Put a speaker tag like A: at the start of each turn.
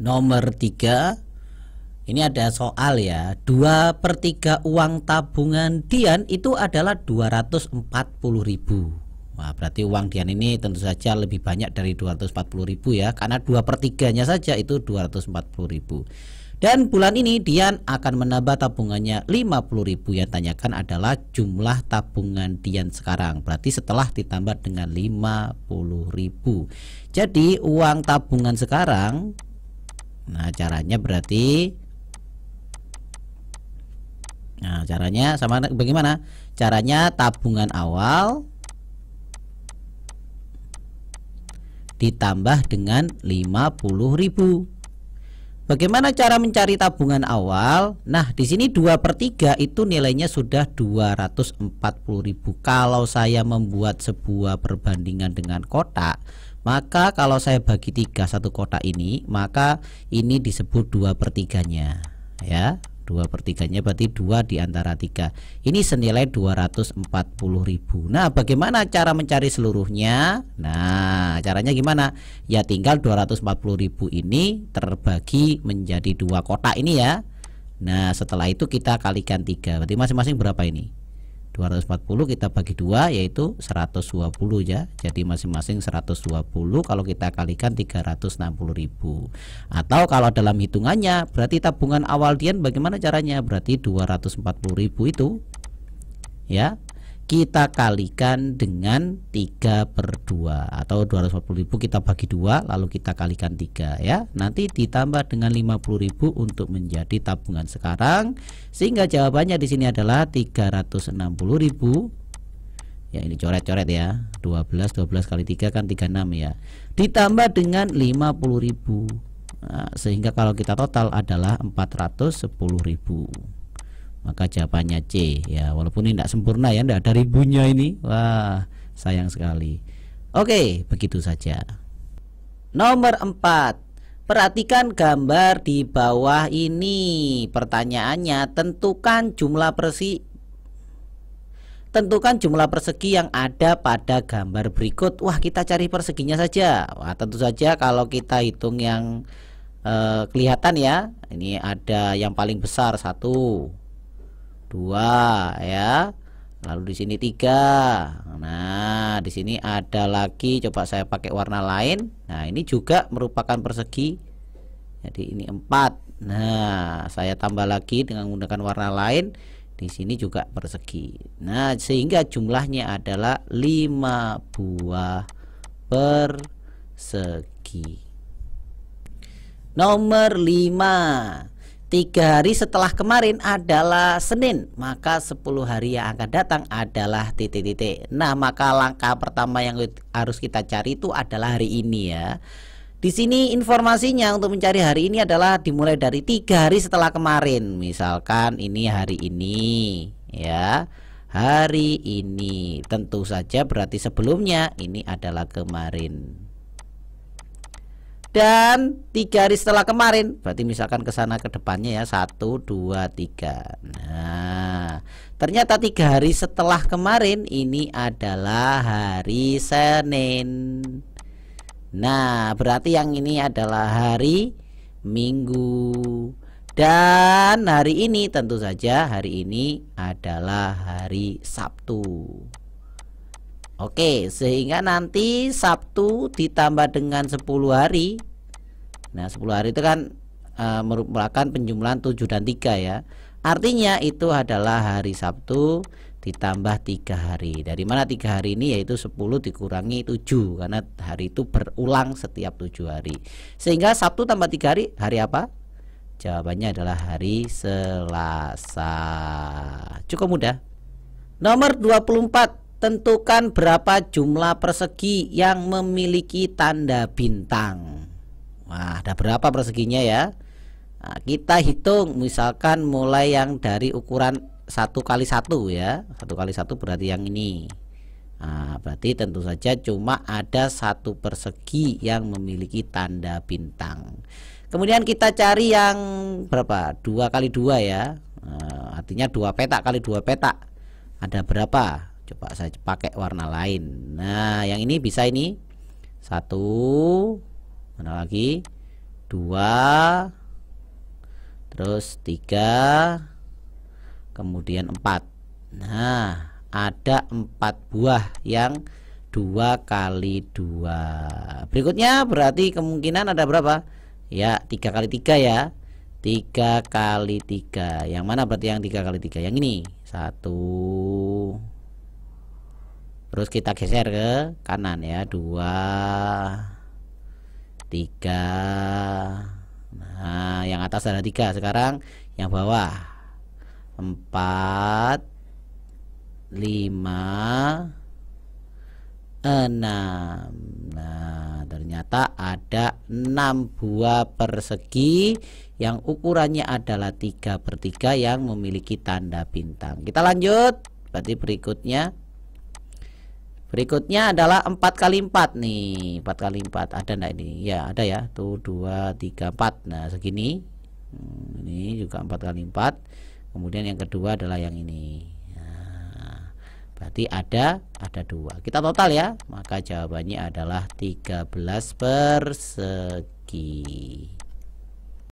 A: Nomor tiga Ini ada soal ya 2 per 3 uang tabungan Dian itu adalah 240 ribu Wah, berarti uang Dian ini tentu saja lebih banyak dari 240 ribu ya Karena 2 per 3 nya saja itu 240 ribu dan bulan ini Dian akan menambah tabungannya ribu yang tanyakan adalah jumlah tabungan Dian sekarang Berarti setelah ditambah dengan ribu Jadi uang tabungan sekarang Nah, caranya berarti Nah, caranya sama bagaimana? Caranya tabungan awal ditambah dengan ribu Bagaimana cara mencari tabungan awal? Nah, di sini 2 per 3 itu nilainya sudah ribu Kalau saya membuat sebuah perbandingan dengan kotak, maka kalau saya bagi tiga satu kotak ini Maka ini disebut dua pertiganya, ya Dua pertiganya berarti dua di antara tiga. Ini senilai 240 ribu Nah bagaimana cara mencari seluruhnya Nah caranya gimana Ya tinggal 240 ribu ini terbagi menjadi dua kotak ini ya Nah setelah itu kita kalikan tiga. Berarti masing-masing berapa ini 240 kita bagi dua yaitu 120 ya jadi masing-masing 120 kalau kita kalikan 360.000 atau kalau dalam hitungannya berarti tabungan awal Dian bagaimana caranya berarti 240.000 itu ya kita kalikan dengan 3 per 2 atau 250.000 kita bagi dua lalu kita kalikan 3 ya nanti ditambah dengan 50.000 untuk menjadi tabungan sekarang sehingga jawabannya di sini adalah 360.000 ya ini coret-coret ya 12 12 kali 3 kan 36 ya ditambah dengan 50.000 nah, sehingga kalau kita total adalah 410.000 maka jawabannya C ya walaupun ini tidak sempurna ya tidak dari bunyinya ini wah sayang sekali oke begitu saja nomor 4 perhatikan gambar di bawah ini pertanyaannya tentukan jumlah persi tentukan jumlah persegi yang ada pada gambar berikut wah kita cari perseginya saja wah tentu saja kalau kita hitung yang eh, kelihatan ya ini ada yang paling besar satu dua ya lalu di sini tiga nah di sini ada lagi coba saya pakai warna lain nah ini juga merupakan persegi jadi ini empat nah saya tambah lagi dengan menggunakan warna lain di sini juga persegi nah sehingga jumlahnya adalah lima buah persegi nomor lima tiga hari setelah kemarin adalah Senin maka 10 hari yang akan datang adalah titik-titik nah maka langkah pertama yang harus kita cari itu adalah hari ini ya di sini informasinya untuk mencari hari ini adalah dimulai dari tiga hari setelah kemarin misalkan ini hari ini ya hari ini tentu saja berarti sebelumnya ini adalah kemarin dan tiga hari setelah kemarin berarti misalkan ke sana ke depannya ya satu dua tiga nah ternyata tiga hari setelah kemarin ini adalah hari Senin nah berarti yang ini adalah hari Minggu dan hari ini tentu saja hari ini adalah hari Sabtu Oke, sehingga nanti Sabtu ditambah dengan 10 hari. Nah, 10 hari itu kan e, merupakan penjumlahan 7 dan 3 ya. Artinya itu adalah hari Sabtu ditambah tiga hari. Dari mana tiga hari ini yaitu 10 dikurangi 7 karena hari itu berulang setiap tujuh hari. Sehingga Sabtu tambah tiga hari hari apa? Jawabannya adalah hari Selasa. Cukup mudah. Nomor 24 Tentukan berapa jumlah persegi yang memiliki tanda bintang. Wah, ada berapa perseginya ya? Nah, kita hitung misalkan mulai yang dari ukuran satu kali satu ya. Satu kali satu berarti yang ini. Nah, berarti tentu saja cuma ada satu persegi yang memiliki tanda bintang. Kemudian kita cari yang berapa? Dua kali dua ya. Nah, artinya dua petak kali dua petak. Ada berapa? coba saya pakai warna lain nah yang ini bisa ini satu mana lagi dua terus tiga kemudian empat nah ada empat buah yang dua kali dua berikutnya berarti kemungkinan ada berapa ya tiga kali tiga ya tiga kali tiga yang mana berarti yang tiga kali tiga yang ini satu terus kita geser ke kanan ya dua tiga nah yang atas ada tiga sekarang yang bawah empat lima enam nah ternyata ada enam buah persegi yang ukurannya adalah tiga per tiga yang memiliki tanda bintang kita lanjut berarti berikutnya Berikutnya adalah 4 kali 4 nih 4 kali 4 ada enggak ini ya ada ya tuh 2 3 4 nah segini hmm, ini juga 4 kali 4 kemudian yang kedua adalah yang ini nah, berarti ada ada dua kita total ya maka jawabannya adalah 13 persegi